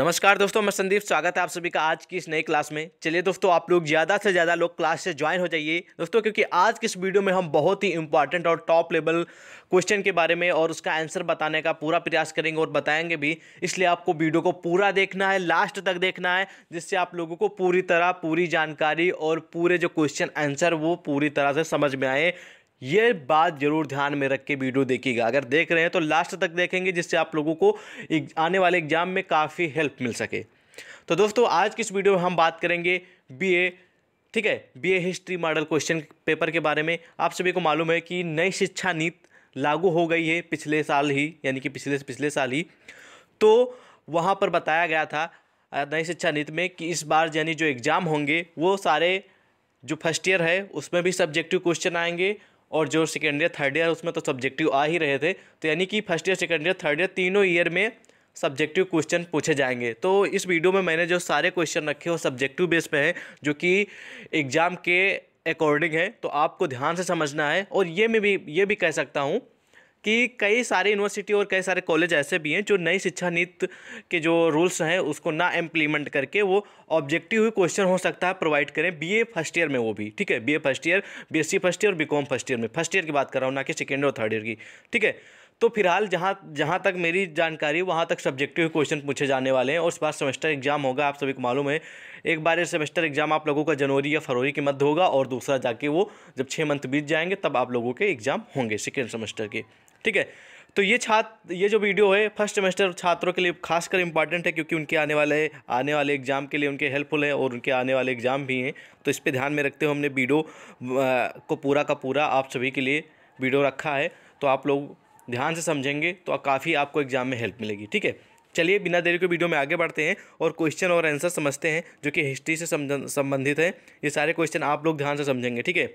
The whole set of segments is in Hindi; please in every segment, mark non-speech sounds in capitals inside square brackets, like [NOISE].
नमस्कार दोस्तों मैं संदीप स्वागत है आप सभी का आज की इस नई क्लास में चलिए दोस्तों आप लोग ज़्यादा से ज़्यादा लोग क्लास से ज्वाइन हो जाइए दोस्तों क्योंकि आज की इस वीडियो में हम बहुत ही इंपॉर्टेंट और टॉप लेवल क्वेश्चन के बारे में और उसका आंसर बताने का पूरा प्रयास करेंगे और बताएंगे भी इसलिए आपको वीडियो को पूरा देखना है लास्ट तक देखना है जिससे आप लोगों को पूरी तरह पूरी जानकारी और पूरे जो क्वेश्चन आंसर वो पूरी तरह से समझ में आए ये बात जरूर ध्यान में रख के वीडियो देखिएगा अगर देख रहे हैं तो लास्ट तक देखेंगे जिससे आप लोगों को आने वाले एग्जाम में काफ़ी हेल्प मिल सके तो दोस्तों आज की इस वीडियो में हम बात करेंगे बीए ठीक है BA history model question paper के बारे में आप सभी को मालूम है कि नई शिक्षा नीति लागू हो गई है पिछले साल ही यानी कि पिछले पिछले साल ही तो वहाँ पर बताया गया था नई शिक्षा नीति में कि इस बार यानी जो एग्ज़ाम होंगे वो सारे जो फर्स्ट ईयर है उसमें भी सब्जेक्टिव क्वेश्चन आएंगे और जो सेकेंड ईयर थर्ड ईयर उसमें तो सब्जेक्टिव आ ही रहे थे तो यानी कि first year second year third year तीनों ईयर में सब्जेक्टिव क्वेश्चन पूछे जाएंगे तो इस वीडियो में मैंने जो सारे क्वेश्चन रखे वो सब्जेक्टिव बेस पे हैं जो कि एग्ज़ाम के अकॉर्डिंग है तो आपको ध्यान से समझना है और ये मैं भी ये भी कह सकता हूँ कि कई सारे यूनिवर्सिटी और कई सारे कॉलेज ऐसे भी हैं जो नई शिक्षा नीति के जो रूल्स हैं उसको ना इम्प्लीमेंट करके वो ऑब्जेक्टिव ही क्वेश्चन हो सकता है प्रोवाइड करें बीए फर्स्ट ईयर में वो भी ठीक है BA first year BSc first year और बीकॉम फर्स्ट ईयर में फर्स्ट ईयर की बात कर रहा हूँ ना कि सेकेंड और थर्ड ईयर की ठीक है तो फिलहाल जहाँ जहाँ तक मेरी जानकारी वहाँ तक सब्जेक्टिव क्वेश्चन पूछे जाने वाले हैं और उस बार सेमेस्टर एग्जाम होगा आप सभी को मालूम है एक बार सेमेस्टर एग्जाम आप लोगों का जनवरी या फरवरी के मध्य होगा और दूसरा जाके वो जब छः मंथ बीत जाएंगे तब आप लोगों के एग्जाम होंगे सेकेंड सेमेस्टर के ठीक है तो ये छात्र ये जो वीडियो है फर्स्ट सेमेस्टर छात्रों के लिए खासकर इंपॉर्टेंट है क्योंकि उनके आने वाले आने वाले एग्जाम के लिए उनके हेल्पफुल है और उनके आने वाले एग्जाम भी हैं तो इस पर ध्यान में रखते हुए हमने वीडियो को पूरा का पूरा आप सभी के लिए वीडियो रखा है तो आप लोग ध्यान से समझेंगे तो काफ़ी आपको एग्जाम में हेल्प मिलेगी ठीक है चलिए बिना देरी के वीडियो में आगे बढ़ते हैं और क्वेश्चन और आंसर समझते हैं जो कि हिस्ट्री से संबंधित है ये सारे क्वेश्चन आप लोग ध्यान से समझेंगे ठीक है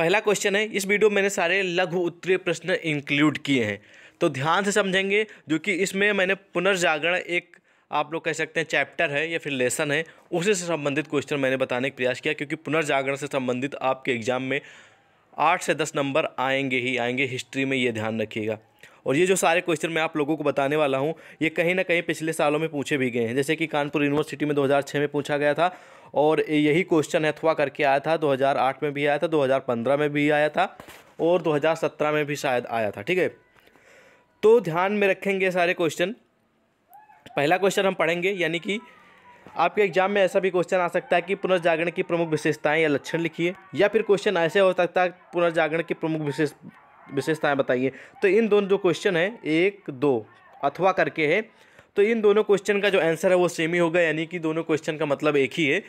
पहला क्वेश्चन है इस वीडियो में मैंने सारे लघु उत्तरीय प्रश्न इंक्लूड किए हैं तो ध्यान से समझेंगे जो कि इसमें मैंने पुनर्जागरण एक आप लोग कह सकते हैं चैप्टर है या फिर लेसन है उसी से संबंधित क्वेश्चन मैंने बताने का प्रयास किया क्योंकि पुनर्जागरण से संबंधित आपके एग्जाम में आठ से दस नंबर आएंगे ही आएंगे हिस्ट्री में ये ध्यान रखिएगा और ये जो सारे क्वेश्चन मैं आप लोगों को बताने वाला हूँ ये कहीं ना कहीं पिछले सालों में पूछे भी गए हैं जैसे कि कानपुर यूनिवर्सिटी में 2006 में पूछा गया था और यही क्वेश्चन हथवा करके आया था 2008 में भी आया था 2015 में भी आया था और 2017 में भी शायद आया था ठीक है तो ध्यान में रखेंगे सारे क्वेश्चन पहला क्वेश्चन हम पढ़ेंगे यानी कि आपके एग्जाम में ऐसा भी क्वेश्चन आ सकता है कि पुनर्जागरण की प्रमुख विशेषताएं या लक्षण लिखिए या फिर क्वेश्चन ऐसे हो सकता है पुनर्जागरण की प्रमुख विशेष विशेषताएं बताइए तो इन दोनों जो क्वेश्चन हैं एक दो अथवा करके है तो इन दोनों क्वेश्चन का जो आंसर है वो सेम ही होगा यानी कि दोनों क्वेश्चन का मतलब एक ही है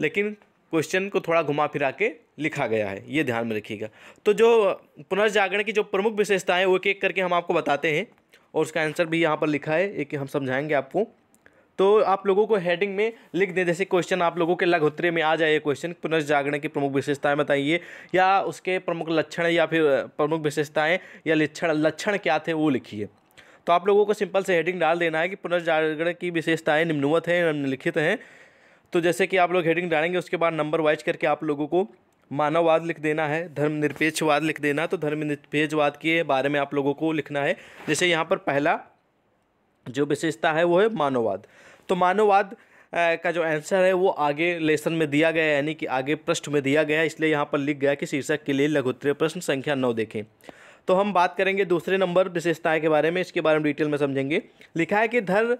लेकिन क्वेश्चन को थोड़ा घुमा फिरा के लिखा गया है ये ध्यान में रखिएगा तो जो पुनर्जागरण की जो प्रमुख विशेषताएं वो एक एक करके हम आपको बताते हैं और उसका आंसर भी यहाँ पर लिखा है एक हम समझाएंगे आपको तो आप लोगों को हेडिंग में लिख दें जैसे क्वेश्चन आप लोगों के लघोत्तरे में आ जाए क्वेश्चन पुनर्जागरण की प्रमुख विशेषताएं बताइए या उसके प्रमुख लक्षण या फिर प्रमुख विशेषताएं या लक्षण लक्षण क्या थे वो लिखिए तो आप लोगों को सिंपल से हेडिंग डाल देना है कि पुनर्जागरण की विशेषताएँ निम्नवत हैं निम्नलिखित हैं तो जैसे कि आप लोग हेडिंग डालेंगे उसके बाद नंबर वाइज करके आप लोगों को मानववाद लिख देना है धर्मनिरपेक्षवाद लिख देना तो धर्मनिरपेक्षवाद के बारे में आप लोगों को लिखना है जैसे यहाँ पर पहला जो विशेषता है वो है मानववाद तो मानववाद का जो आंसर है वो आगे लेसन में दिया गया है यानी कि आगे पृष्ठ में दिया गया है इसलिए यहाँ पर लिख गया कि शीर्षक के लिए लघुत्तरीय प्रश्न संख्या नौ देखें तो हम बात करेंगे दूसरे नंबर विशेषताएं के बारे में इसके बारे में डिटेल में समझेंगे लिखा है कि धर्म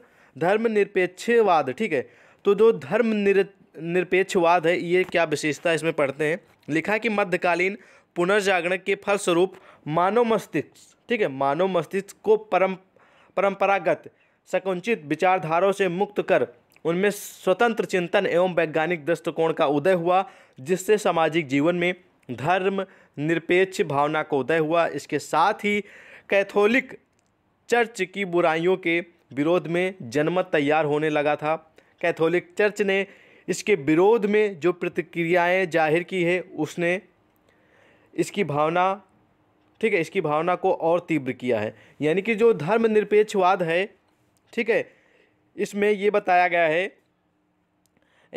धर्मनिरपेक्षवाद ठीक है तो जो धर्म निरपेक्षवाद है ये क्या विशेषता इसमें पढ़ते हैं लिखा है कि मध्यकालीन पुनर्जागरण के फलस्वरूप मानव मस्तिष्क ठीक है मानव मस्तिष्क को परम परंपरागत संकुचित विचारधाराओं से मुक्त कर उनमें स्वतंत्र चिंतन एवं वैज्ञानिक दृष्टिकोण का उदय हुआ जिससे सामाजिक जीवन में धर्म निरपेक्ष भावना को उदय हुआ इसके साथ ही कैथोलिक चर्च की बुराइयों के विरोध में जनमत तैयार होने लगा था कैथोलिक चर्च ने इसके विरोध में जो प्रतिक्रियाएं जाहिर की है उसने इसकी भावना ठीक है इसकी भावना को और तीव्र किया है यानी कि जो धर्मनिरपेक्षवाद है ठीक है इसमें ये बताया गया है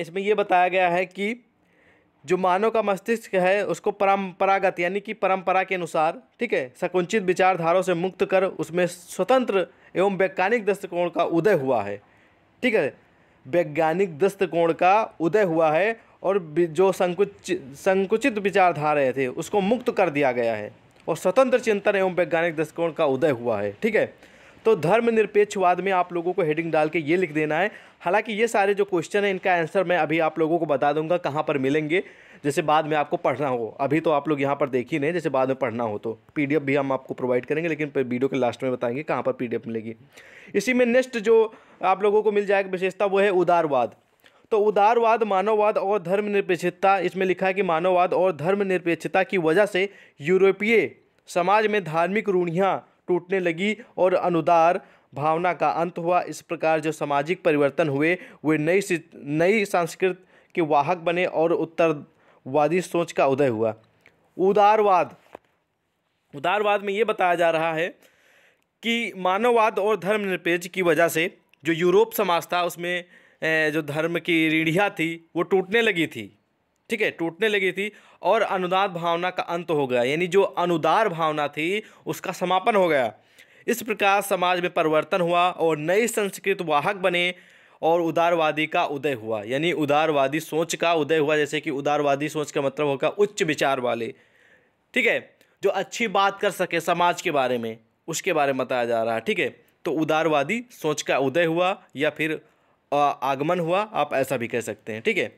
इसमें ये बताया गया है कि जो मानव का मस्तिष्क है उसको परंपरागत यानी कि परंपरा के अनुसार ठीक है सकुंचित विचारधाराओं से मुक्त कर उसमें स्वतंत्र एवं वैज्ञानिक दृष्टिकोण का उदय हुआ है ठीक है वैज्ञानिक दृष्टिकोण का उदय हुआ है और जो संकुच संकुचित विचारधारा थे उसको मुक्त कर दिया गया है और स्वतंत्र चिंतन एवं वैज्ञानिक दृष्टिकोण का उदय हुआ है ठीक है तो धर्मनिरपेक्षवाद में आप लोगों को हेडिंग डाल के ये लिख देना है हालांकि ये सारे जो क्वेश्चन है इनका आंसर मैं अभी आप लोगों को बता दूंगा कहाँ पर मिलेंगे जैसे बाद में आपको पढ़ना हो अभी तो आप लोग यहाँ पर देख ही नहीं जैसे बाद में पढ़ना हो तो पीडीएफ भी हम आपको प्रोवाइड करेंगे लेकिन वीडियो के लास्ट में बताएंगे कहाँ पर पीडीएफ मिलेगी इसी में नेक्स्ट जो आप लोगों को मिल जाएगा विशेषता वो है उदारवाद तो उदारवाद मानववाद और धर्मनिरपेक्षता इसमें लिखा है कि मानववाद और धर्मनिरपेक्षता की वजह से यूरोपीय समाज में धार्मिक रूढ़ियाँ टूटने लगी और अनुदार भावना का अंत हुआ इस प्रकार जो सामाजिक परिवर्तन हुए वे नई नई संस्कृत के वाहक बने और उत्तरवादी सोच का उदय हुआ उदारवाद उदारवाद में ये बताया जा रहा है कि मानववाद और धर्मनिरपेक्ष की वजह से जो यूरोप समाज था उसमें जो धर्म की रीढ़िया थी वो टूटने लगी थी ठीक है टूटने लगी थी और अनुदात भावना का अंत हो गया यानी जो अनुदार भावना थी उसका समापन हो गया इस प्रकार समाज में परिवर्तन हुआ और नई संस्कृत वाहक बने और उदारवादी का उदय हुआ यानी उदारवादी सोच का उदय हुआ जैसे कि उदारवादी सोच का मतलब होगा उच्च विचार वाले ठीक है जो अच्छी बात कर सके समाज के बारे में उसके बारे में बताया जा रहा है ठीक है तो उदारवादी सोच का उदय हुआ या फिर आगमन हुआ आप ऐसा भी कह सकते हैं ठीक है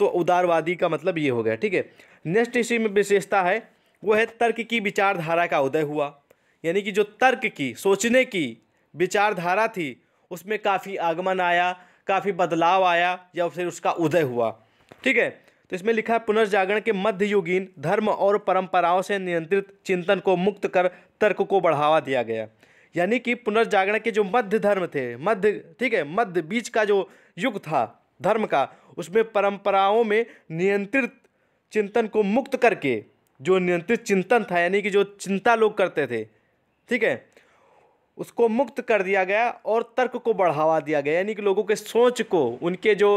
तो उदारवादी का मतलब ये हो गया ठीक है नेक्स्ट इसी में विशेषता है वो है तर्क की विचारधारा का उदय हुआ यानी कि जो तर्क की सोचने की विचारधारा थी उसमें काफ़ी आगमन आया काफ़ी बदलाव आया या फिर उसका उदय हुआ ठीक है तो इसमें लिखा है पुनर्जागरण के मध्ययुगीन धर्म और परंपराओं से नियंत्रित चिंतन को मुक्त कर तर्क को बढ़ावा दिया गया यानी कि पुनर्जागरण के जो मध्य धर्म थे मध्य ठीक है मध्य बीच का जो युग था धर्म का उसमें परंपराओं में नियंत्रित चिंतन को मुक्त करके जो नियंत्रित चिंतन था यानी कि जो चिंता लोग करते थे ठीक है उसको मुक्त कर दिया गया और तर्क को बढ़ावा दिया गया यानी कि लोगों के सोच को उनके जो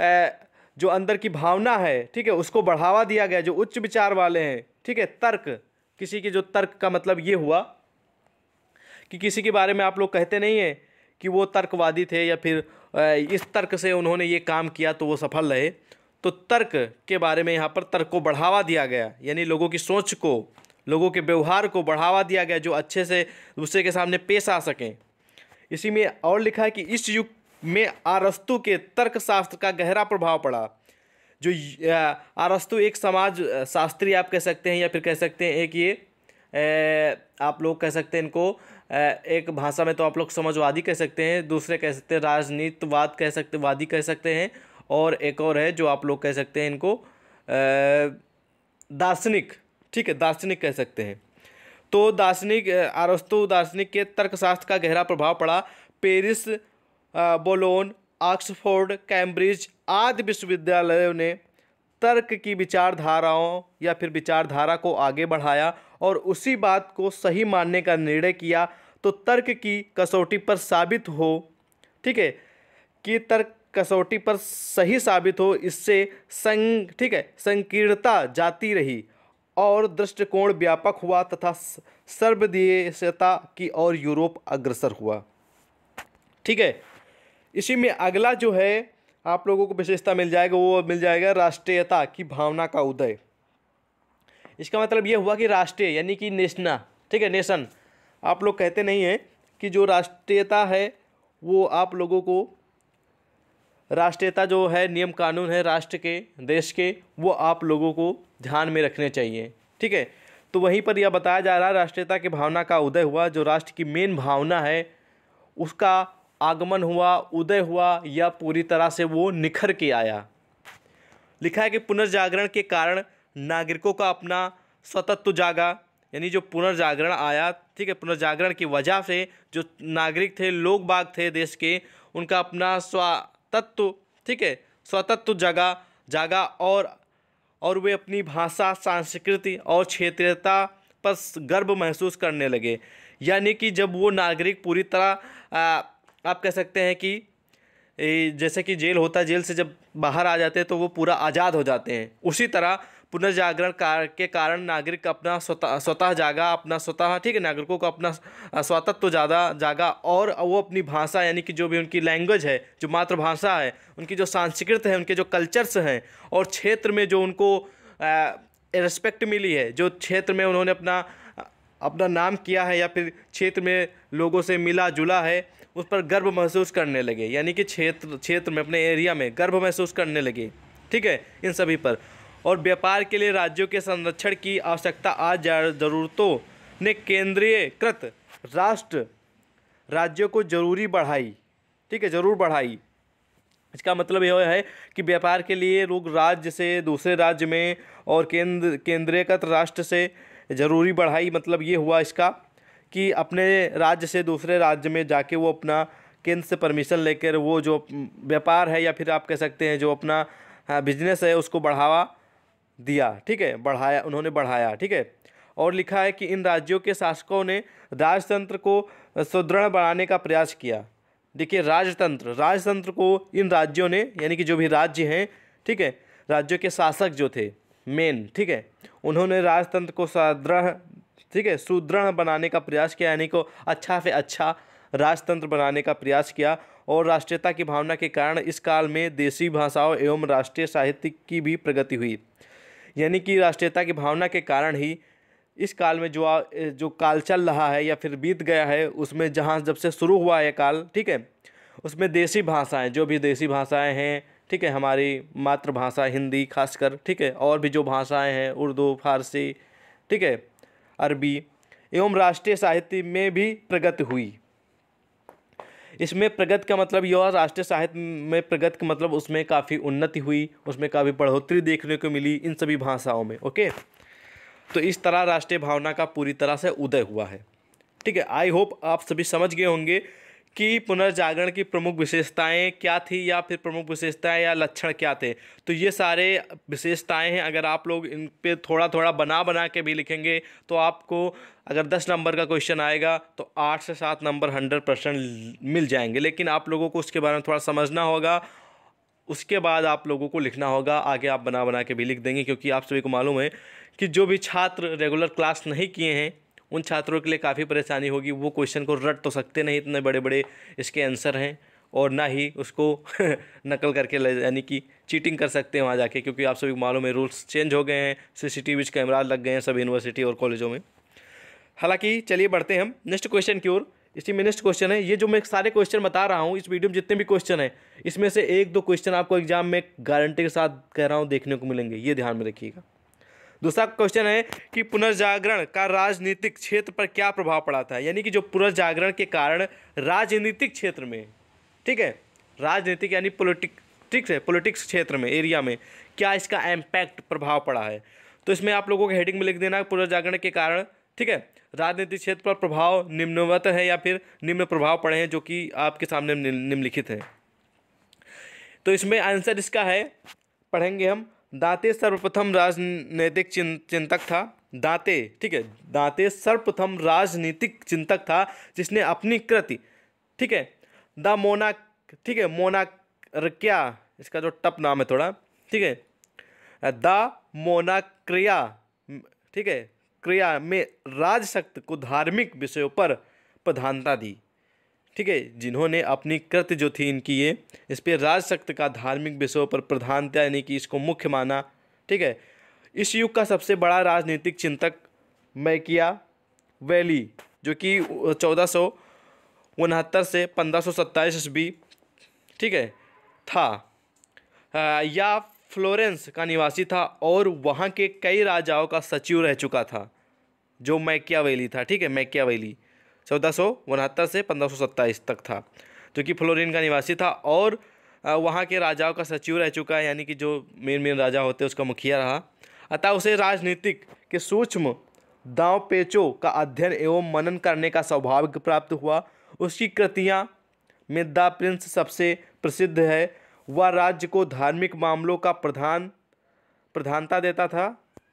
ए, जो अंदर की भावना है ठीक है उसको बढ़ावा दिया गया जो उच्च विचार वाले हैं ठीक है तर्क किसी के जो तर्क का मतलब ये हुआ कि किसी के बारे में आप लोग कहते नहीं हैं कि वो तर्कवादी थे या फिर इस तर्क से उन्होंने ये काम किया तो वो सफल रहे तो तर्क के बारे में यहाँ पर तर्क को बढ़ावा दिया गया यानी लोगों की सोच को लोगों के व्यवहार को बढ़ावा दिया गया जो अच्छे से दूसरे के सामने पेश आ सकें इसी में और लिखा है कि इस युग में आरस्तु के तर्कशास्त्र का गहरा प्रभाव पड़ा जो आरस्तु एक समाज शास्त्री आप कह सकते हैं या फिर कह सकते हैं कि आप लोग कह सकते हैं इनको एक भाषा में तो आप लोग समझवादी कह सकते हैं दूसरे कह सकते हैं राजनीतिवाद कह सकते वादी कह सकते हैं और एक और है जो आप लोग कह सकते हैं इनको दार्शनिक ठीक है दार्शनिक कह सकते हैं तो दार्शनिक अरस्तु दार्शनिक के तर्कशास्त्र का गहरा प्रभाव पड़ा पेरिस बोलोन ऑक्सफोर्ड कैम्ब्रिज आदि विश्वविद्यालयों ने तर्क की विचारधाराओं या फिर विचारधारा को आगे बढ़ाया और उसी बात को सही मानने का निर्णय किया तो तर्क की कसौटी पर साबित हो ठीक है कि तर्क कसौटी पर सही साबित हो इससे संग ठीक है संकीर्णता जाती रही और दृष्टिकोण व्यापक हुआ तथा सर्वदेशीयता की ओर यूरोप अग्रसर हुआ ठीक है इसी में अगला जो है आप लोगों को विशेषता मिल जाएगा वो मिल जाएगा राष्ट्रीयता की भावना का उदय इसका मतलब ये हुआ कि राष्ट्रीय यानी कि नेशना ठीक है नेशन आप लोग कहते नहीं हैं कि जो राष्ट्रीयता है वो आप लोगों को राष्ट्रीयता जो है नियम कानून है राष्ट्र के देश के वो आप लोगों को ध्यान में रखने चाहिए ठीक है तो वहीं पर यह बताया जा रहा है राष्ट्रीयता की भावना का उदय हुआ जो राष्ट्र की मेन भावना है उसका आगमन हुआ उदय हुआ या पूरी तरह से वो निखर के आया लिखा है कि पुनर्जागरण के कारण नागरिकों का अपना स्वतत्व जागा यानी जो पुनर्जागरण आया ठीक है पुनर्जागरण की वजह से जो नागरिक थे लोग बाग थे देश के उनका अपना स्वतत्व ठीक है स्वतत्व जगा जागा और और वे अपनी भाषा संस्कृति और क्षेत्रीयता पर गर्व महसूस करने लगे यानी कि जब वो नागरिक पूरी तरह आप कह सकते हैं कि जैसे कि जेल होता है जेल से जब बाहर आ जाते हैं तो वो पूरा आज़ाद हो जाते हैं उसी तरह पुनर्जागरण कार के कारण नागरिक अपना स्वतः स्वतः जागा अपना स्वतः ठीक है नागरिकों को अपना स्वातत्व तो ज़्यादा जागा और वो अपनी भाषा यानी कि जो भी उनकी लैंग्वेज है जो मातृभाषा है उनकी जो सांस्कृत है उनके जो कल्चर्स हैं और क्षेत्र में जो उनको रिस्पेक्ट मिली है जो क्षेत्र में उन्होंने अपना अपना नाम किया है या फिर क्षेत्र में लोगों से मिला जुला है उस पर गर्व महसूस करने लगे यानी कि क्षेत्र क्षेत्र में अपने एरिया में गर्व महसूस करने लगे ठीक है इन सभी पर और व्यापार के लिए राज्यों के संरक्षण की आवश्यकता आज ज़रूरतों ने केंद्रीय कृत राष्ट्र राज्यों को जरूरी बढ़ाई ठीक है ज़रूर बढ़ाई इसका मतलब यह है कि व्यापार के लिए लोग राज्य से दूसरे राज्य में और केंद्र केंद्रीयकृत राष्ट्र से ज़रूरी बढ़ाई मतलब ये हुआ इसका कि अपने राज्य से दूसरे राज्य में जाके वो अपना केंद्र से परमिशन लेकर वो जो व्यापार है या फिर आप कह सकते हैं जो अपना बिजनेस है उसको बढ़ावा दिया ठीक है बढ़ाया उन्होंने बढ़ाया ठीक है और लिखा है कि इन राज्यों के शासकों ने राजतंत्र को सुदृढ़ बनाने का प्रयास किया देखिए राजतंत्र राजतंत्र को इन राज्यों ने यानी कि जो भी राज्य हैं ठीक है राज्यों के शासक जो थे मेन ठीक है उन्होंने राजतंत्र को सुदृढ़ ठीक है सुदृढ़ बनाने का प्रयास किया यानी को अच्छा से अच्छा राजतंत्र बनाने का प्रयास किया और राष्ट्रीयता की भावना के कारण इस काल में देशी भाषाओं एवं राष्ट्रीय साहित्य की भी प्रगति हुई यानी कि राष्ट्रीयता की भावना के कारण ही इस काल में जो जो काल चल रहा है या फिर बीत गया है उसमें जहाँ जब से शुरू हुआ है काल ठीक है उसमें देसी भाषाएँ जो भी देसी भाषाएँ हैं ठीक है हमारी मातृभाषा हिंदी खासकर ठीक है और भी जो भाषाएं हैं उर्दू फारसी ठीक है अरबी एवं राष्ट्रीय साहित्य में भी प्रगति हुई इसमें प्रगति का मतलब यह और राष्ट्रीय साहित्य में प्रगति का मतलब उसमें काफ़ी उन्नति हुई उसमें काफ़ी बढ़ोतरी देखने को मिली इन सभी भाषाओं में ओके तो इस तरह राष्ट्रीय भावना का पूरी तरह से उदय हुआ है ठीक है आई होप आप सभी समझ गए होंगे कि पुनर्जागरण की प्रमुख विशेषताएं क्या थी या फिर प्रमुख विशेषताएं या लक्षण क्या थे तो ये सारे विशेषताएं हैं अगर आप लोग इन पे थोड़ा थोड़ा बना बना के भी लिखेंगे तो आपको अगर दस नंबर का क्वेश्चन आएगा तो आठ से सात नंबर हंड्रेड परसेंट मिल जाएंगे लेकिन आप लोगों को उसके बारे में थोड़ा समझना होगा उसके बाद आप लोगों को लिखना होगा आगे आप बना बना के भी लिख देंगे क्योंकि आप सभी को मालूम है कि जो भी छात्र रेगुलर क्लास नहीं किए हैं उन छात्रों के लिए काफ़ी परेशानी होगी वो क्वेश्चन को रट तो सकते नहीं इतने बड़े बड़े इसके आंसर हैं और ना ही उसको [LAUGHS] नकल करके ले यानी कि चीटिंग कर सकते हैं वहाँ जाके क्योंकि आप सभी मालूम है रूल्स चेंज हो गए हैं सीसीटीवी कैमरा लग गए हैं सभी यूनिवर्सिटी और कॉलेजों में हालांकि चलिए बढ़ते हैं हम नेक्स्ट क्वेश्चन की ओर इसी में नेक्स्ट क्वेश्चन है ये जो मैं सारे क्वेश्चन बता रहा हूँ इस वीडियो में जितने भी क्वेश्चन हैं इसमें से एक दो क्वेश्चन आपको एग्जाम में गारंटी के साथ कह रहा हूँ देखने को मिलेंगे ये ध्यान में रखिएगा दूसरा क्वेश्चन है कि पुनर्जागरण का राजनीतिक क्षेत्र पर क्या प्रभाव पड़ा था यानी कि जो पुनर्जागरण के कारण राजनीतिक क्षेत्र में ठीक है राजनीतिक यानी पोलिटिक ठीक है पॉलिटिक्स क्षेत्र में एरिया में क्या इसका इम्पैक्ट प्रभाव पड़ा है तो इसमें आप लोगों को हेडिंग में लिख देना पुनर्जागरण के कारण ठीक है राजनीतिक क्षेत्र पर प्रभाव निम्नवत है या फिर निम्न प्रभाव पड़े हैं जो कि आपके सामने निम्नलिखित हैं तो इसमें आंसर इसका है पढ़ेंगे हम दाते सर्वप्रथम राजनीतिक चिंतक था दाते ठीक है दाते सर्वप्रथम राजनीतिक चिंतक था जिसने अपनी कृति ठीक है द मोना ठीक है मोना क्या इसका जो टप नाम है थोड़ा ठीक है द मोना क्रिया ठीक है क्रिया में राजशक्त को धार्मिक विषयों पर प्रधानता दी ठीक है जिन्होंने अपनी कृत जो थी इनकी ये इस पर राजशक्त का धार्मिक विषयों पर प्रधानता यानी कि इसको मुख्य माना ठीक है इस युग का सबसे बड़ा राजनीतिक चिंतक मैकिया वैली जो कि चौदह सौ उनहत्तर से पंद्रह सौ सत्ताईस ईस्वी ठीक है था आ, या फ्लोरेंस का निवासी था और वहाँ के कई राजाओं का सचिव रह चुका था जो मैकियावेली था ठीक है मैकियावेली चौदह सौ उनहत्तर से पंद्रह सौ सत्ताईस तक था जो कि फ्लोरिन का निवासी था और वहाँ के राजाओं का सचिव रह चुका है यानी कि जो मेन मेन राजा होते उसका मुखिया रहा अतः उसे राजनीतिक के सूक्ष्म दाव पेचों का अध्ययन एवं मनन करने का सौभाग्य प्राप्त हुआ उसकी कृतियाँ में द प्रिंस सबसे प्रसिद्ध है वह राज्य को धार्मिक मामलों का प्रधान प्रधानता देता था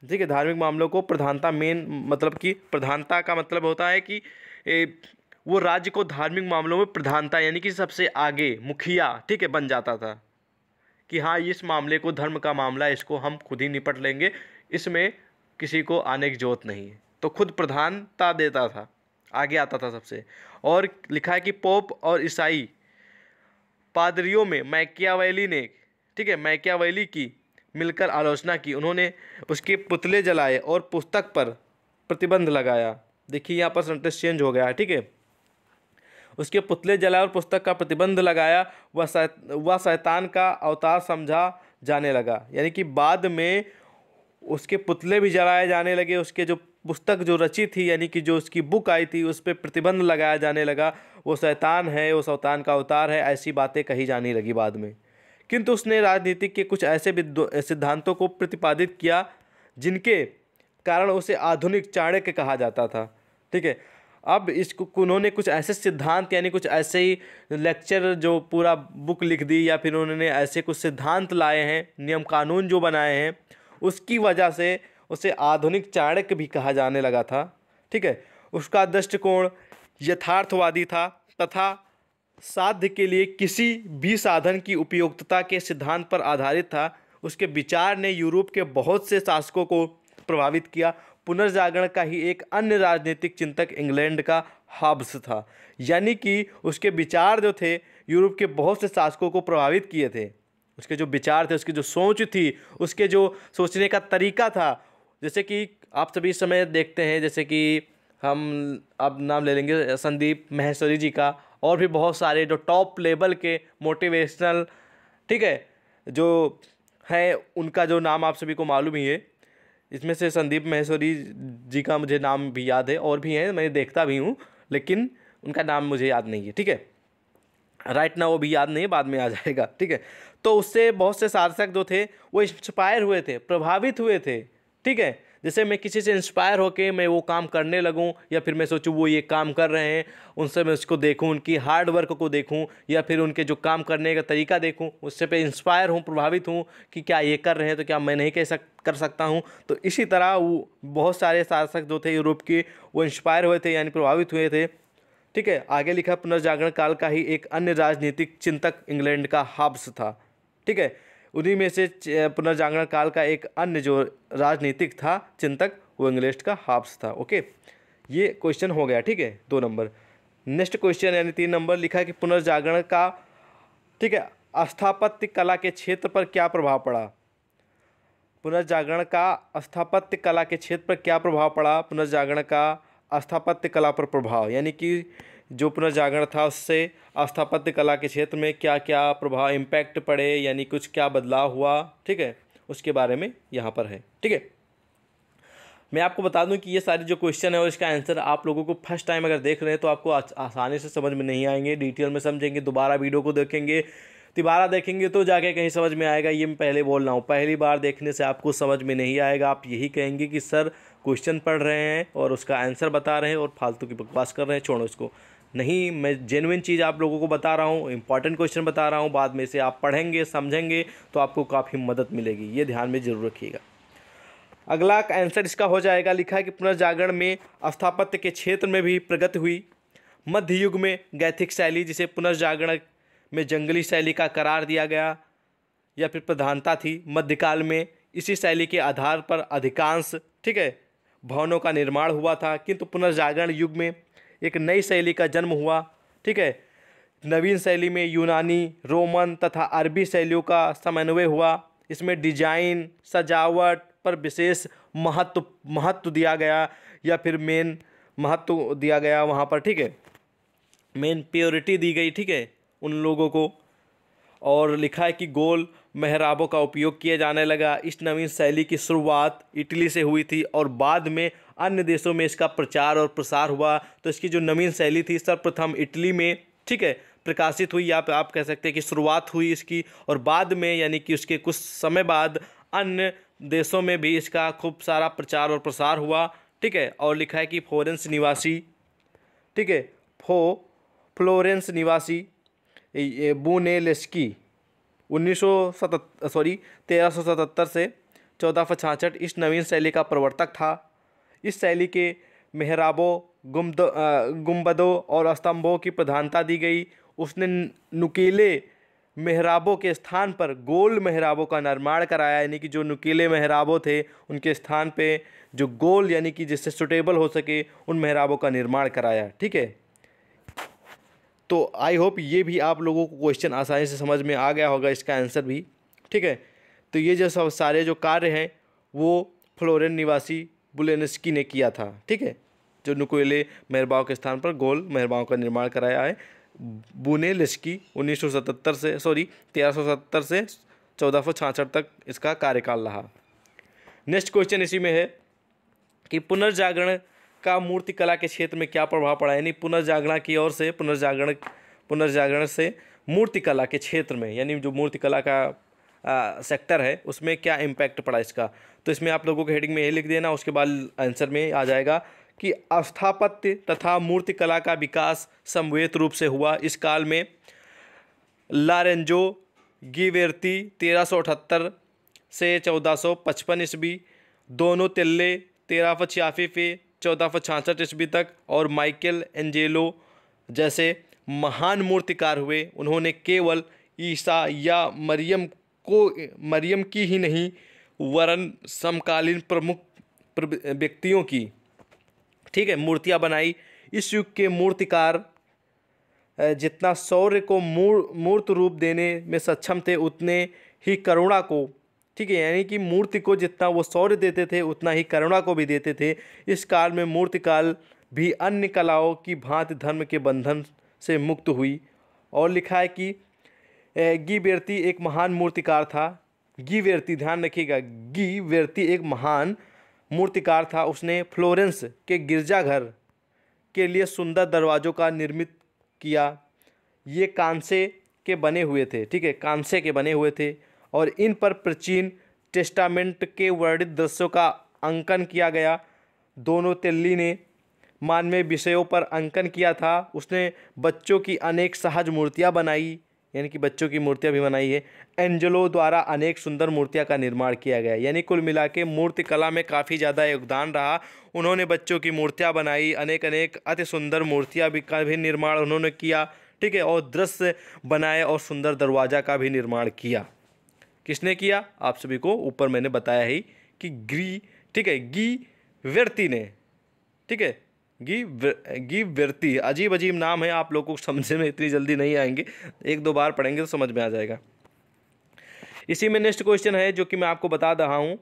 ठीक है धार्मिक मामलों को प्रधानता मेन मतलब कि प्रधानता का मतलब होता है कि वो राज्य को धार्मिक मामलों में प्रधानता यानी कि सबसे आगे मुखिया ठीक है बन जाता था कि हाँ इस मामले को धर्म का मामला इसको हम खुद ही निपट लेंगे इसमें किसी को आने की जरूरत नहीं है तो खुद प्रधानता देता था आगे आता था सबसे और लिखा है कि पोप और ईसाई पादरियों में मैकियावैली ने ठीक है मैकिया की मिलकर आलोचना की उन्होंने उसके पुतले जलाए और पुस्तक पर प्रतिबंध लगाया देखिए यहाँ पर सेंटेंस चेंज हो गया है ठीक है उसके पुतले जलाए और पुस्तक का प्रतिबंध लगाया वह सै वह शैतान का अवतार समझा जाने लगा यानी कि बाद में उसके पुतले भी जलाए जाने लगे उसके जो पुस्तक जो रची थी यानी कि जो उसकी बुक आई थी उस पर प्रतिबंध लगाया जाने लगा वो शैतान है वो शैतान का अवतार है ऐसी बातें कही जाने लगी बाद में किंतु उसने राजनीतिक के कुछ ऐसे सिद्धांतों को प्रतिपादित किया जिनके कारण उसे आधुनिक चाणक्य कहा जाता था ठीक है अब इसको उन्होंने कुछ ऐसे सिद्धांत यानी कुछ ऐसे ही लेक्चर जो पूरा बुक लिख दी या फिर उन्होंने ऐसे कुछ सिद्धांत लाए हैं नियम कानून जो बनाए हैं उसकी वजह से उसे आधुनिक चाणक्य भी कहा जाने लगा था ठीक है उसका दृष्टिकोण यथार्थवादी था तथा साध्य के लिए किसी भी साधन की उपयोगिता के सिद्धांत पर आधारित था उसके विचार ने यूरोप के बहुत से शासकों को प्रभावित किया पुनर्जागरण का ही एक अन्य राजनीतिक चिंतक इंग्लैंड का हब्स था यानी कि उसके विचार जो थे यूरोप के बहुत से शासकों को प्रभावित किए थे उसके जो विचार थे उसकी जो सोच थी उसके जो सोचने का तरीका था जैसे कि आप सभी समय देखते हैं जैसे कि हम अब नाम ले लेंगे संदीप महेश्वरी जी का और भी बहुत सारे जो टॉप लेवल के मोटिवेशनल ठीक है जो है उनका जो नाम आप सभी को मालूम ही है इसमें से संदीप महेश्वरी जी का मुझे नाम भी याद है और भी हैं मैं देखता भी हूँ लेकिन उनका नाम मुझे याद नहीं है ठीक है राइट ना वो भी याद नहीं है बाद में आ जाएगा ठीक है तो उससे बहुत से सार्थक जो थे वो इंस्पायर हुए थे प्रभावित हुए थे ठीक है जैसे मैं किसी से इंस्पायर होकर मैं वो काम करने लगूं या फिर मैं सोचूं वो ये काम कर रहे हैं उनसे मैं उसको देखूं उनकी हार्ड वर्क को देखूं या फिर उनके जो काम करने का तरीका देखूं उससे पे इंस्पायर हूं प्रभावित हूं कि क्या ये कर रहे हैं तो क्या मैं नहीं कह सक कर सकता हूँ तो इसी तरह वो बहुत सारे शासक जो थे यूरोप के वो इंस्पायर हुए थे यानी प्रभावित हुए थे ठीक है आगे लिखा पुनर्जागरण काल का ही एक अन्य राजनीतिक चिंतक इंग्लैंड का हाब्स था ठीक है उन्हीं में से पुनर्जागरण काल का एक अन्य जो राजनीतिक था चिंतक वो इंग्लैंड का हाब्स था ओके ये क्वेश्चन हो गया ठीक है दो नंबर नेक्स्ट क्वेश्चन यानी तीन नंबर लिखा कि पुनर्जागरण का ठीक है स्थापत्य कला के क्षेत्र पर क्या प्रभाव पड़ा पुनर्जागरण का स्थापत्य कला के क्षेत्र पर क्या प्रभाव पड़ा पुनर्जागरण का स्थापत्य कला पर प्रभाव यानी कि जो पुनर्जागरण था उससे स्थापत्य कला के क्षेत्र में क्या क्या प्रभाव इम्पैक्ट पड़े यानी कुछ क्या बदलाव हुआ ठीक है उसके बारे में यहाँ पर है ठीक है मैं आपको बता दूं कि ये सारे जो क्वेश्चन है और इसका आंसर आप लोगों को फर्स्ट टाइम अगर देख रहे हैं तो आपको आसानी से समझ में नहीं आएंगे डिटेल में समझेंगे दोबारा वीडियो को देखेंगे तिबारा देखेंगे तो जाके कहीं समझ में आएगा ये मैं पहले बोल रहा हूँ पहली बार देखने से आपको समझ में नहीं आएगा आप यही कहेंगे कि सर क्वेश्चन पढ़ रहे हैं और उसका आंसर बता रहे हैं और फालतू की बकवास कर रहे हैं छोड़ो इसको नहीं मैं जेनुइन चीज़ आप लोगों को बता रहा हूँ इंपॉर्टेंट क्वेश्चन बता रहा हूँ बाद में से आप पढ़ेंगे समझेंगे तो आपको काफ़ी मदद मिलेगी ये ध्यान में ज़रूर रखिएगा अगला आंसर इसका हो जाएगा लिखा है कि पुनर्जागरण में स्थापत्य के क्षेत्र में भी प्रगति हुई मध्य युग में गैथिक शैली जिसे पुनर्जागरण में जंगली शैली का करार दिया गया या फिर प्रधानता थी मध्यकाल में इसी शैली के आधार पर अधिकांश ठीक है भवनों का निर्माण हुआ था किंतु पुनर्जागरण युग में एक नई शैली का जन्म हुआ ठीक है नवीन शैली में यूनानी रोमन तथा अरबी शैलियों का समन्वय हुआ इसमें डिजाइन सजावट पर विशेष महत्व महत्व दिया गया या फिर मेन महत्व दिया गया वहाँ पर ठीक है मेन प्योरिटी दी गई ठीक है उन लोगों को और लिखा है कि गोल मेहराबों का उपयोग किया जाने लगा इस नवीन शैली की शुरुआत इटली से हुई थी और बाद में अन्य देशों में इसका प्रचार और प्रसार हुआ तो इसकी जो नवीन शैली थी सर्वप्रथम इटली में ठीक है प्रकाशित हुई या आप कह सकते हैं कि शुरुआत हुई इसकी और बाद में यानी कि उसके कुछ समय बाद अन्य देशों में भी इसका खूब सारा प्रचार और प्रसार हुआ ठीक है और लिखा है कि फ्लोरेंस निवासी ठीक है फो फ्लोरेंस निवासी बुनेलेस्की उन्नीस सॉरी तेरह सौ सतहत्तर से चौदह सौ छाछठ इस नवीन शैली का प्रवर्तक था इस शैली के मेहराबों गुमद गुम्बदों और स्तंभों की प्रधानता दी गई उसने नुकीले मेहराबों के स्थान पर गोल मेहराबों का निर्माण कराया यानी कि जो नुकीले मेहराबों थे उनके स्थान पे जो गोल यानी कि जिससे सुटेबल हो सके उन मेहराबों का निर्माण कराया ठीक है तो आई होप ये भी आप लोगों को क्वेश्चन आसानी से समझ में आ गया होगा इसका आंसर भी ठीक है तो ये जो सब सारे जो कार्य हैं वो फ्लोरेन निवासी बुलेनस्की ने किया था ठीक है जो नुकोले मेहरबाव के स्थान पर गोल मेहरबाव का निर्माण कराया है बुनेलस्की 1977 से सॉरी 1370 से चौदह तक इसका कार्यकाल रहा नेक्स्ट क्वेश्चन इसी में है कि पुनर्जागरण का मूर्तिकला के क्षेत्र में क्या प्रभाव पड़ा यानी पुनर्जागरण की ओर से पुनर्जागरण पुनर्जागरण से मूर्तिकला के क्षेत्र में यानी जो मूर्तिकला का आ, सेक्टर है उसमें क्या इम्पैक्ट पड़ा इसका तो इसमें आप लोगों को हेडिंग में ये लिख देना उसके बाद आंसर में आ जाएगा कि अस्थापत्य तथा मूर्तिकला का विकास समवेत रूप से हुआ इस काल में लारेंजो गिवेरती तेरह से चौदह पचपन ईस्वी दोनों तिल्ले तेरह सौ छियाफी फे चौदह सौ छियासठ ईस्वी तक और माइकल एंजेलो जैसे महान मूर्तिकार हुए उन्होंने केवल ईसा या मरियम को मरियम की ही नहीं वरन समकालीन प्रमुख व्यक्तियों की ठीक है मूर्तियाँ बनाई इस युग के मूर्तिकार जितना सौर्य को मूर्त रूप देने में सक्षम थे उतने ही करुणा को ठीक है यानी कि मूर्ति को जितना वो शौर्य देते थे उतना ही करुणा को भी देते थे इस काल में मूर्तिकाल भी अन्य कलाओं की भांति धर्म के बंधन से मुक्त हुई और लिखा है कि गी व्यर्ती एक महान मूर्तिकार था गी व्यर्ती ध्यान रखिएगा गी व्यर्ती एक महान मूर्तिकार था उसने फ्लोरेंस के गिरजाघर के लिए सुंदर दरवाज़ों का निर्मित किया ये कांसे के बने हुए थे ठीक है कांसे के बने हुए थे और इन पर प्राचीन टेस्टामेंट के वर्णित दृश्यों का अंकन किया गया दोनों तिल्ली ने मानवीय विषयों पर अंकन किया था उसने बच्चों की अनेक सहज मूर्तियाँ बनाई यानी कि बच्चों की मूर्तियाँ भी बनाई है एंजलो द्वारा अनेक सुंदर मूर्तियाँ का निर्माण किया गया यानी कुल मिला के मूर्तिकला में काफ़ी ज़्यादा योगदान रहा उन्होंने बच्चों की मूर्तियाँ बनाई अनेक अनेक अति सुंदर मूर्तियाँ भी का भी निर्माण उन्होंने किया ठीक है और दृश्य बनाए और सुंदर दरवाज़ा का भी निर्माण किया किसने किया आप सभी को ऊपर मैंने बताया ही कि ग्री ठीक है गी व्यर्ति ने ठीक है गी गी व्यर्ति अजीब अजीब नाम है आप लोगों को समझ में इतनी जल्दी नहीं आएंगे एक दो बार पढ़ेंगे तो समझ में आ जाएगा इसी में नेक्स्ट क्वेश्चन है जो कि मैं आपको बता रहा हूँ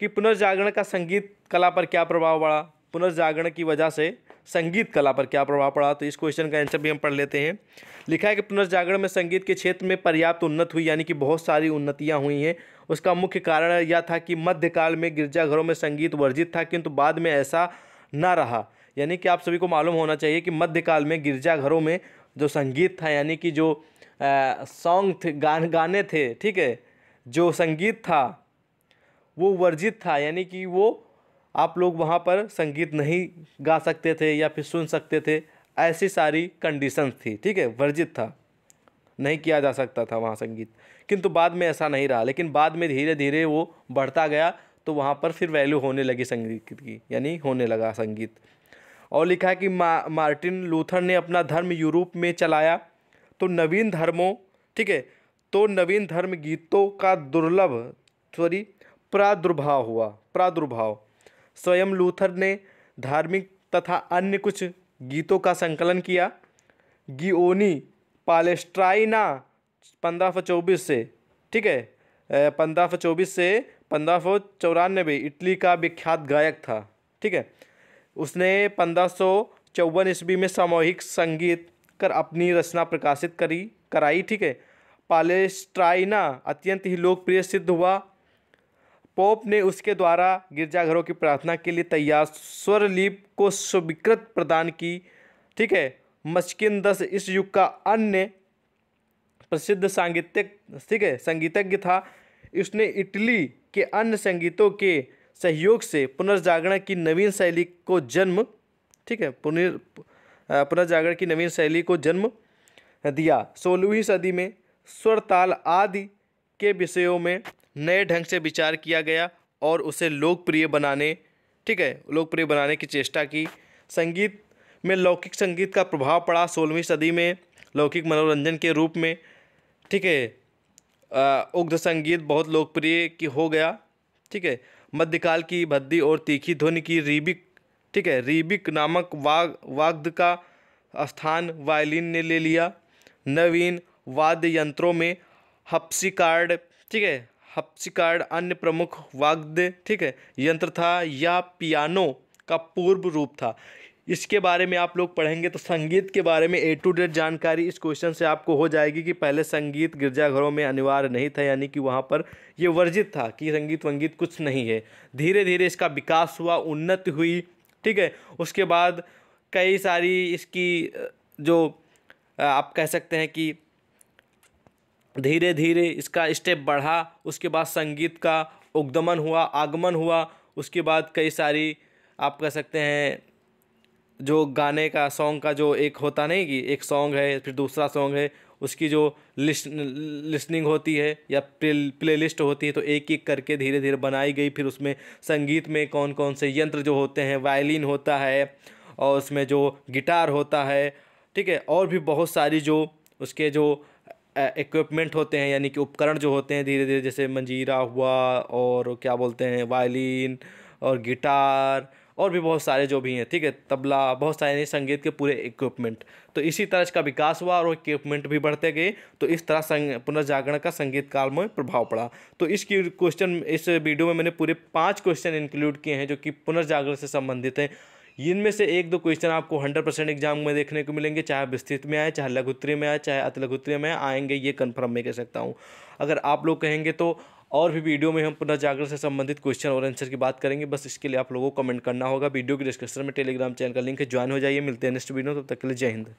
कि पुनर्जागरण का संगीत कला पर क्या प्रभाव पड़ा पुनर्जागरण की वजह से संगीत कला पर क्या प्रभाव पड़ा तो इस क्वेश्चन का आंसर भी हम पढ़ लेते हैं लिखा है कि पुनर्जागरण में संगीत के क्षेत्र में पर्याप्त उन्नत हुई यानी कि बहुत सारी उन्नतियाँ हुई हैं उसका मुख्य कारण यह था कि मध्यकाल में गिरजाघरों में संगीत वर्जित था किंतु बाद में ऐसा ना रहा यानी कि आप सभी को मालूम होना चाहिए कि मध्यकाल में गिरजाघरों में जो संगीत था यानी कि जो सॉन्ग थे गान गाने थे ठीक है जो संगीत था वो वर्जित था यानी कि वो आप लोग वहाँ पर संगीत नहीं गा सकते थे या फिर सुन सकते थे ऐसी सारी कंडीशन थी ठीक है वर्जित था नहीं किया जा सकता था वहाँ संगीत किंतु बाद में ऐसा नहीं रहा लेकिन बाद में धीरे धीरे वो बढ़ता गया तो वहाँ पर फिर वैल्यू होने लगी संगीत की यानी होने लगा संगीत और लिखा है कि मा, मार्टिन लूथर ने अपना धर्म यूरोप में चलाया तो नवीन धर्मों ठीक है तो नवीन धर्म गीतों का दुर्लभ सॉरी प्रादुर्भाव हुआ प्रादुर्भाव स्वयं लूथर ने धार्मिक तथा अन्य कुछ गीतों का संकलन किया गिओनी पालेस्ट्राइना पंद्रह सौ चौबीस से ठीक है पंद्रह सौ चौबीस से पंद्रह सौ चौरानबे इटली का विख्यात गायक था ठीक है उसने पंद्रह सौ चौवन ईस्वी में सामूहिक संगीत कर अपनी रचना प्रकाशित करी कराई ठीक है पालेस्ट्राइना अत्यंत ही लोकप्रिय सिद्ध हुआ पोप ने उसके द्वारा गिरजाघरों की प्रार्थना के लिए तैयार स्वरलीप को स्वीकृत प्रदान की ठीक है मस्किन दस इस युग का अन्य प्रसिद्ध सांगीतिक ठीक है संगीतज्ञ था इसने इटली के अन्य संगीतों के सहयोग से पुनर्जागरण की नवीन शैली को जन्म ठीक है पुनर् पुनर्जागरण की नवीन शैली को जन्म दिया सोलहवीं सदी में स्वरताल आदि के विषयों में नए ढंग से विचार किया गया और उसे लोकप्रिय बनाने ठीक है लोकप्रिय बनाने की चेष्टा की संगीत में लौकिक संगीत का प्रभाव पड़ा सोलहवीं सदी में लौकिक मनोरंजन के रूप में ठीक है उग्र संगीत बहुत लोकप्रिय की हो गया ठीक है मध्यकाल की भद्दी और तीखी ध्वनि की रीबिक ठीक है रीबिक नामक वाग वाग्द का स्थान वायलिन ने ले लिया नवीन वाद्य यंत्रों में हप्सी कार्ड ठीक है हप्सी कार्ड अन्य प्रमुख वाद्य ठीक है यंत्र था या पियानो का पूर्व रूप था इसके बारे में आप लोग पढ़ेंगे तो संगीत के बारे में ए टू डेट जानकारी इस क्वेश्चन से आपको हो जाएगी कि पहले संगीत गिरजाघरों में अनिवार्य नहीं था यानी कि वहाँ पर ये वर्जित था कि संगीत वंगीत कुछ नहीं है धीरे धीरे इसका विकास हुआ उन्नति हुई ठीक है उसके बाद कई सारी इसकी जो आप कह सकते हैं कि धीरे धीरे इसका स्टेप बढ़ा उसके बाद संगीत का उद्गमन हुआ आगमन हुआ उसके बाद कई सारी आप कह सकते हैं जो गाने का सॉन्ग का जो एक होता नहीं कि एक सॉन्ग है फिर दूसरा सॉन्ग है उसकी जो लिस्ट लिस्निंग होती है या प्ले प्ले लिस्ट होती है तो एक एक करके धीरे धीरे बनाई गई फिर उसमें संगीत में कौन कौन से यंत्र जो होते हैं वायलिन होता है और उसमें जो गिटार होता है ठीक है और भी बहुत सारी जो उसके जो इक्विपमेंट होते हैं यानी कि उपकरण जो होते हैं धीरे धीरे जैसे मंजीरा हुआ और क्या बोलते हैं वायलिन और गिटार और भी बहुत सारे जो भी हैं ठीक है तबला बहुत सारे संगीत के पूरे इक्विपमेंट तो इसी तरह इसका विकास हुआ और इक्विपमेंट भी बढ़ते गए तो इस तरह संग पुनर्जागरण का संगीत काल में प्रभाव पड़ा तो इस क्वेश्चन इस वीडियो में मैंने पूरे पाँच क्वेश्चन इंक्लूड किए हैं जो कि पुनर्जागरण से संबंधित हैं इनमें से एक दो क्वेश्चन आपको हंड्रेड परसेंट एग्जाम में देखने को मिलेंगे चाहे विस्तृत में आए चाहे लघुत्तरीय में आए चाहे अतलघुत्री में आएंगे ये कन्फर्म मैं कह सकता हूँ अगर आप लोग कहेंगे तो और भी वीडियो में हम पुनर्जागरण से संबंधित क्वेश्चन और आंसर की बात करेंगे बस इसके लिए आप लोगों को कमेंट करना होगा वीडियो के डिस्क्रिप्शन में टेलीग्राम चैनल का लिंक है ज्वाइन हो जाइए मिलते हैं नेक्स्ट वीडियो तब तक के लिए जय हिंद